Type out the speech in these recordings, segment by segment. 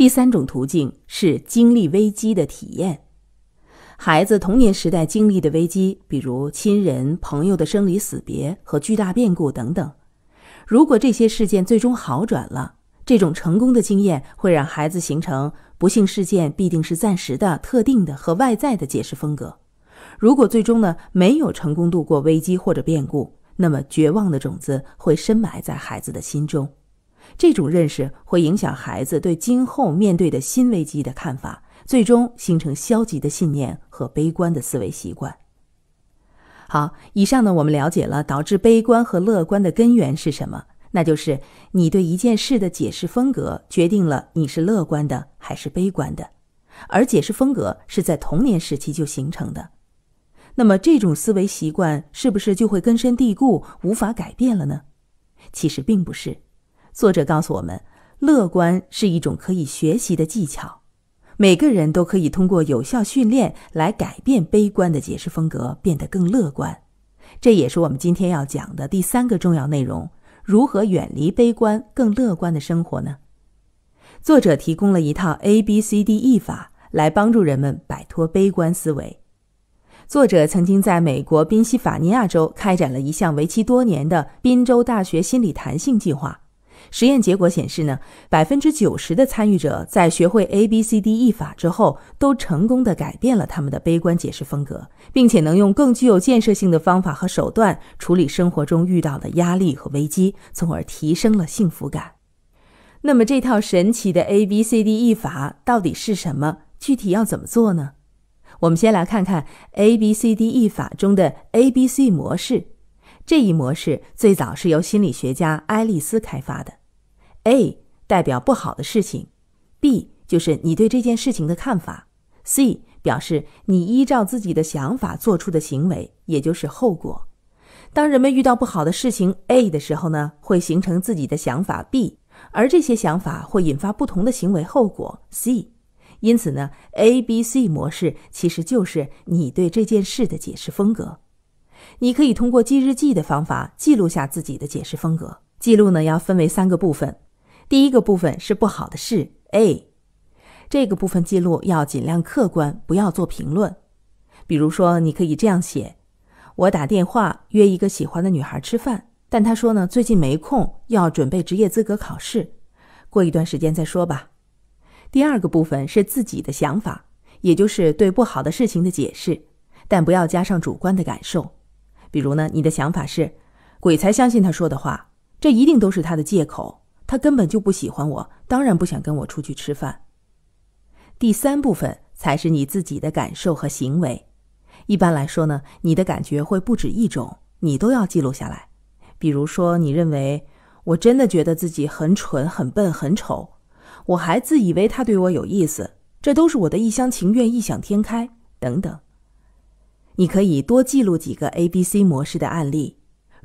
第三种途径是经历危机的体验。孩子童年时代经历的危机，比如亲人、朋友的生离死别和巨大变故等等。如果这些事件最终好转了，这种成功的经验会让孩子形成不幸事件必定是暂时的、特定的和外在的解释风格。如果最终呢没有成功度过危机或者变故，那么绝望的种子会深埋在孩子的心中。这种认识会影响孩子对今后面对的新危机的看法，最终形成消极的信念和悲观的思维习惯。好，以上呢，我们了解了导致悲观和乐观的根源是什么，那就是你对一件事的解释风格决定了你是乐观的还是悲观的，而解释风格是在童年时期就形成的。那么，这种思维习惯是不是就会根深蒂固、无法改变了呢？其实并不是。作者告诉我们，乐观是一种可以学习的技巧，每个人都可以通过有效训练来改变悲观的解释风格，变得更乐观。这也是我们今天要讲的第三个重要内容：如何远离悲观，更乐观的生活呢？作者提供了一套 A B C D E 法来帮助人们摆脱悲观思维。作者曾经在美国宾夕法尼亚州开展了一项为期多年的宾州大学心理弹性计划。实验结果显示呢，百分之九十的参与者在学会 A B C D E 法之后，都成功的改变了他们的悲观解释风格，并且能用更具有建设性的方法和手段处理生活中遇到的压力和危机，从而提升了幸福感。那么这套神奇的 A B C D E 法到底是什么？具体要怎么做呢？我们先来看看 A B C D E 法中的 A B C 模式。这一模式最早是由心理学家爱丽丝开发的。A 代表不好的事情，B 就是你对这件事情的看法，C 表示你依照自己的想法做出的行为，也就是后果。当人们遇到不好的事情 A 的时候呢，会形成自己的想法 B，而这些想法会引发不同的行为后果 C。因此呢，A B C 模式其实就是你对这件事的解释风格。你可以通过记日记的方法记录下自己的解释风格。记录呢要分为三个部分。第一个部分是不好的事，A，这个部分记录要尽量客观，不要做评论。比如说，你可以这样写：我打电话约一个喜欢的女孩吃饭，但她说呢最近没空，要准备职业资格考试，过一段时间再说吧。第二个部分是自己的想法，也就是对不好的事情的解释，但不要加上主观的感受。比如呢，你的想法是：鬼才相信他说的话，这一定都是他的借口。他根本就不喜欢我，当然不想跟我出去吃饭。第三部分才是你自己的感受和行为。一般来说呢，你的感觉会不止一种，你都要记录下来。比如说，你认为我真的觉得自己很蠢、很笨、很丑，我还自以为他对我有意思，这都是我的一厢情愿、异想天开等等。你可以多记录几个 A、B、C 模式的案例。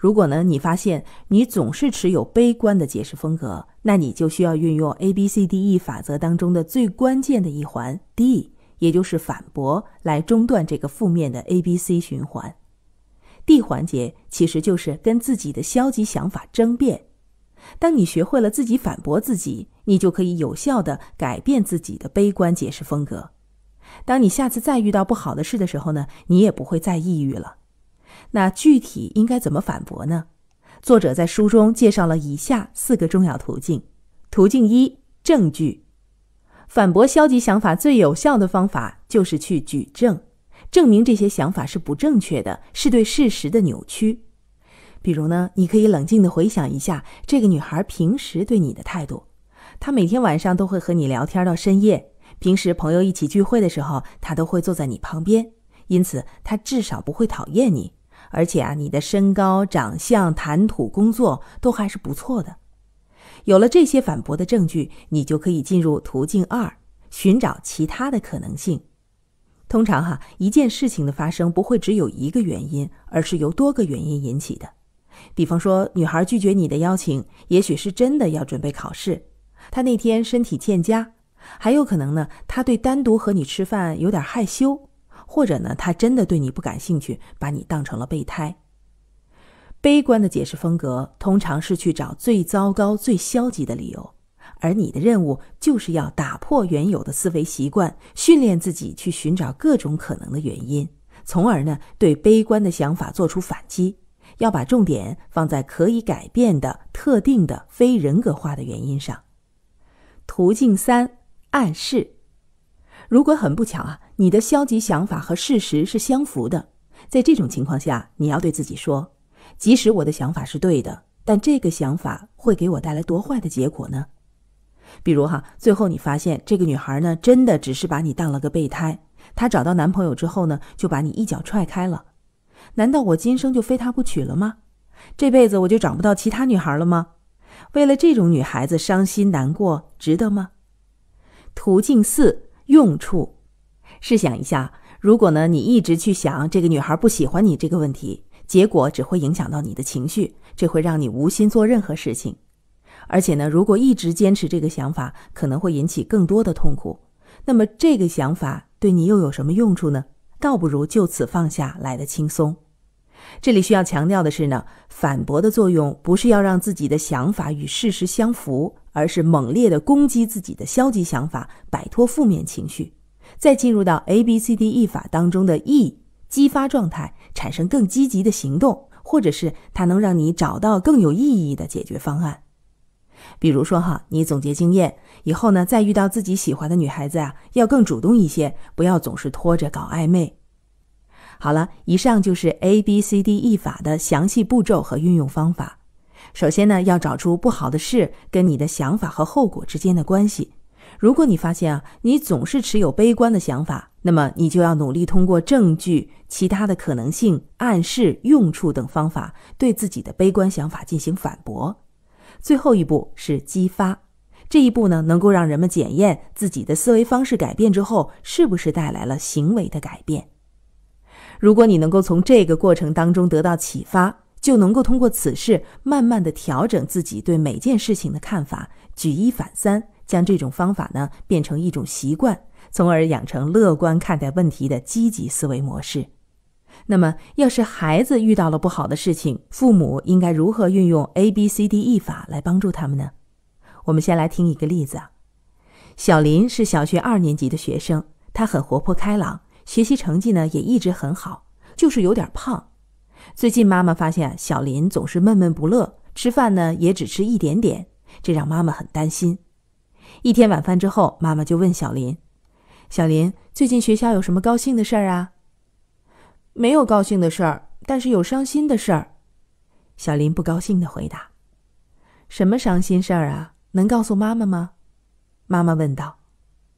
如果呢，你发现你总是持有悲观的解释风格，那你就需要运用 A B C D E 法则当中的最关键的一环 D，也就是反驳，来中断这个负面的 A B C 循环。D 环节其实就是跟自己的消极想法争辩。当你学会了自己反驳自己，你就可以有效的改变自己的悲观解释风格。当你下次再遇到不好的事的时候呢，你也不会再抑郁了。那具体应该怎么反驳呢？作者在书中介绍了以下四个重要途径。途径一：证据。反驳消极想法最有效的方法就是去举证，证明这些想法是不正确的，是对事实的扭曲。比如呢，你可以冷静地回想一下这个女孩平时对你的态度。她每天晚上都会和你聊天到深夜，平时朋友一起聚会的时候，她都会坐在你旁边，因此她至少不会讨厌你。而且啊，你的身高、长相、谈吐、工作都还是不错的。有了这些反驳的证据，你就可以进入途径二，寻找其他的可能性。通常哈，一件事情的发生不会只有一个原因，而是由多个原因引起的。比方说，女孩拒绝你的邀请，也许是真的要准备考试，她那天身体欠佳，还有可能呢，她对单独和你吃饭有点害羞。或者呢，他真的对你不感兴趣，把你当成了备胎。悲观的解释风格通常是去找最糟糕、最消极的理由，而你的任务就是要打破原有的思维习惯，训练自己去寻找各种可能的原因，从而呢，对悲观的想法做出反击。要把重点放在可以改变的、特定的、非人格化的原因上。途径三：暗示。如果很不巧啊，你的消极想法和事实是相符的，在这种情况下，你要对自己说，即使我的想法是对的，但这个想法会给我带来多坏的结果呢？比如哈，最后你发现这个女孩呢，真的只是把你当了个备胎，她找到男朋友之后呢，就把你一脚踹开了。难道我今生就非她不娶了吗？这辈子我就找不到其他女孩了吗？为了这种女孩子伤心难过，值得吗？途径四。用处，试想一下，如果呢你一直去想这个女孩不喜欢你这个问题，结果只会影响到你的情绪，这会让你无心做任何事情。而且呢，如果一直坚持这个想法，可能会引起更多的痛苦。那么这个想法对你又有什么用处呢？倒不如就此放下来的轻松。这里需要强调的是呢，反驳的作用不是要让自己的想法与事实相符。而是猛烈地攻击自己的消极想法，摆脱负面情绪，再进入到 A B C D E 法当中的 E 激发状态，产生更积极的行动，或者是它能让你找到更有意义的解决方案。比如说哈，你总结经验以后呢，再遇到自己喜欢的女孩子啊，要更主动一些，不要总是拖着搞暧昧。好了，以上就是 A B C D E 法的详细步骤和运用方法。首先呢，要找出不好的事跟你的想法和后果之间的关系。如果你发现啊，你总是持有悲观的想法，那么你就要努力通过证据、其他的可能性、暗示、用处等方法，对自己的悲观想法进行反驳。最后一步是激发，这一步呢，能够让人们检验自己的思维方式改变之后，是不是带来了行为的改变。如果你能够从这个过程当中得到启发。就能够通过此事，慢慢的调整自己对每件事情的看法，举一反三，将这种方法呢变成一种习惯，从而养成乐观看待问题的积极思维模式。那么，要是孩子遇到了不好的事情，父母应该如何运用 A B C D E 法来帮助他们呢？我们先来听一个例子啊。小林是小学二年级的学生，他很活泼开朗，学习成绩呢也一直很好，就是有点胖。最近，妈妈发现小林总是闷闷不乐，吃饭呢也只吃一点点，这让妈妈很担心。一天晚饭之后，妈妈就问小林：“小林，最近学校有什么高兴的事儿啊？”“没有高兴的事儿，但是有伤心的事儿。”小林不高兴的回答。“什么伤心事儿啊？能告诉妈妈吗？”妈妈问道。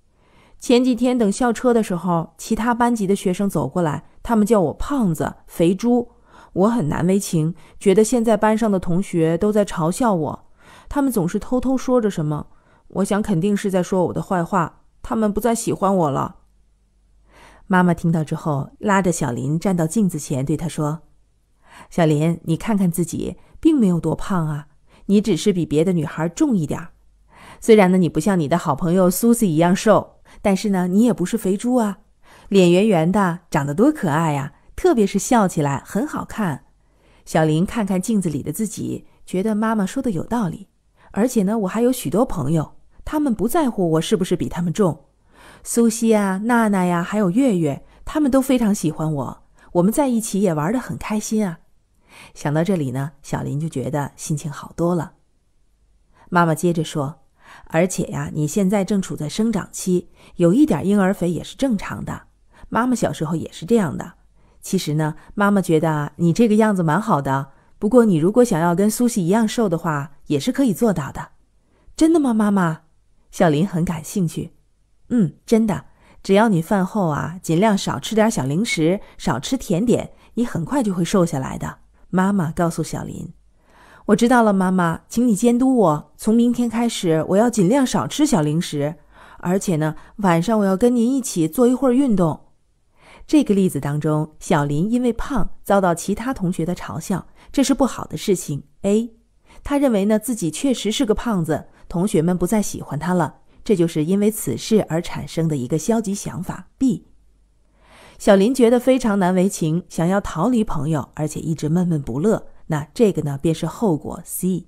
“前几天等校车的时候，其他班级的学生走过来，他们叫我胖子、肥猪。”我很难为情，觉得现在班上的同学都在嘲笑我，他们总是偷偷说着什么。我想肯定是在说我的坏话，他们不再喜欢我了。妈妈听到之后，拉着小林站到镜子前，对他说：“小林，你看看自己，并没有多胖啊，你只是比别的女孩重一点。虽然呢，你不像你的好朋友苏西一样瘦，但是呢，你也不是肥猪啊，脸圆圆的，长得多可爱呀。”特别是笑起来很好看，小林看看镜子里的自己，觉得妈妈说的有道理。而且呢，我还有许多朋友，他们不在乎我是不是比他们重。苏西啊、娜娜呀，还有月月，他们都非常喜欢我，我们在一起也玩得很开心啊。想到这里呢，小林就觉得心情好多了。妈妈接着说：“而且呀，你现在正处在生长期，有一点婴儿肥也是正常的。妈妈小时候也是这样的。”其实呢，妈妈觉得啊，你这个样子蛮好的。不过，你如果想要跟苏西一样瘦的话，也是可以做到的。真的吗，妈妈？小林很感兴趣。嗯，真的。只要你饭后啊，尽量少吃点小零食，少吃甜点，你很快就会瘦下来的。妈妈告诉小林：“我知道了，妈妈，请你监督我。从明天开始，我要尽量少吃小零食，而且呢，晚上我要跟您一起做一会儿运动。”这个例子当中，小林因为胖遭到其他同学的嘲笑，这是不好的事情。A，他认为呢自己确实是个胖子，同学们不再喜欢他了，这就是因为此事而产生的一个消极想法。B，小林觉得非常难为情，想要逃离朋友，而且一直闷闷不乐。那这个呢便是后果。C，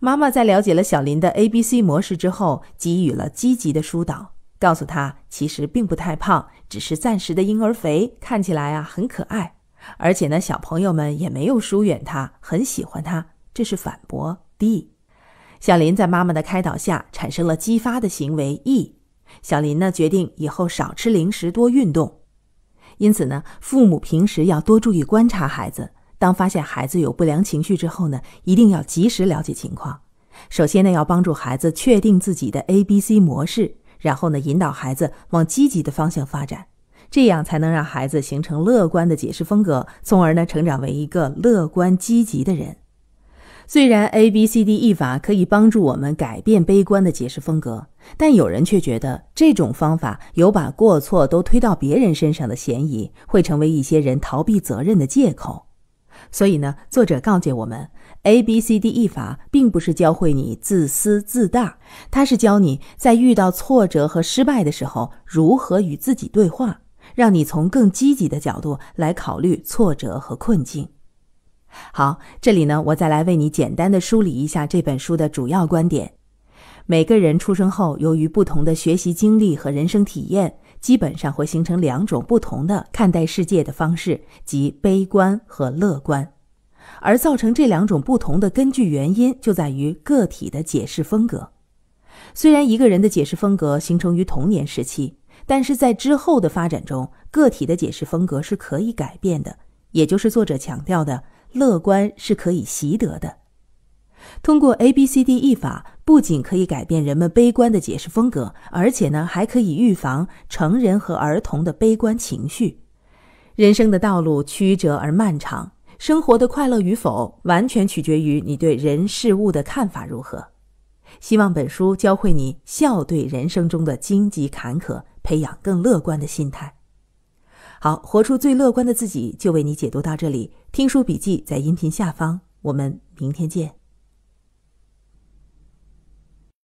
妈妈在了解了小林的 A B C 模式之后，给予了积极的疏导。告诉他，其实并不太胖，只是暂时的婴儿肥，看起来啊很可爱。而且呢，小朋友们也没有疏远他，很喜欢他。这是反驳。D，小林在妈妈的开导下产生了激发的行为。E，小林呢决定以后少吃零食，多运动。因此呢，父母平时要多注意观察孩子。当发现孩子有不良情绪之后呢，一定要及时了解情况。首先呢，要帮助孩子确定自己的 A B C 模式。然后呢，引导孩子往积极的方向发展，这样才能让孩子形成乐观的解释风格，从而呢成长为一个乐观积极的人。虽然 A B C D E 法可以帮助我们改变悲观的解释风格，但有人却觉得这种方法有把过错都推到别人身上的嫌疑，会成为一些人逃避责任的借口。所以呢，作者告诫我们。A B C D E 法并不是教会你自私自大，它是教你在遇到挫折和失败的时候如何与自己对话，让你从更积极的角度来考虑挫折和困境。好，这里呢，我再来为你简单的梳理一下这本书的主要观点：每个人出生后，由于不同的学习经历和人生体验，基本上会形成两种不同的看待世界的方式，即悲观和乐观。而造成这两种不同的根据原因就在于个体的解释风格。虽然一个人的解释风格形成于童年时期，但是在之后的发展中，个体的解释风格是可以改变的，也就是作者强调的乐观是可以习得的。通过 A B C D E 法，不仅可以改变人们悲观的解释风格，而且呢还可以预防成人和儿童的悲观情绪。人生的道路曲折而漫长。生活的快乐与否，完全取决于你对人事物的看法如何。希望本书教会你笑对人生中的荆棘坎坷，培养更乐观的心态。好，活出最乐观的自己，就为你解读到这里。听书笔记在音频下方，我们明天见。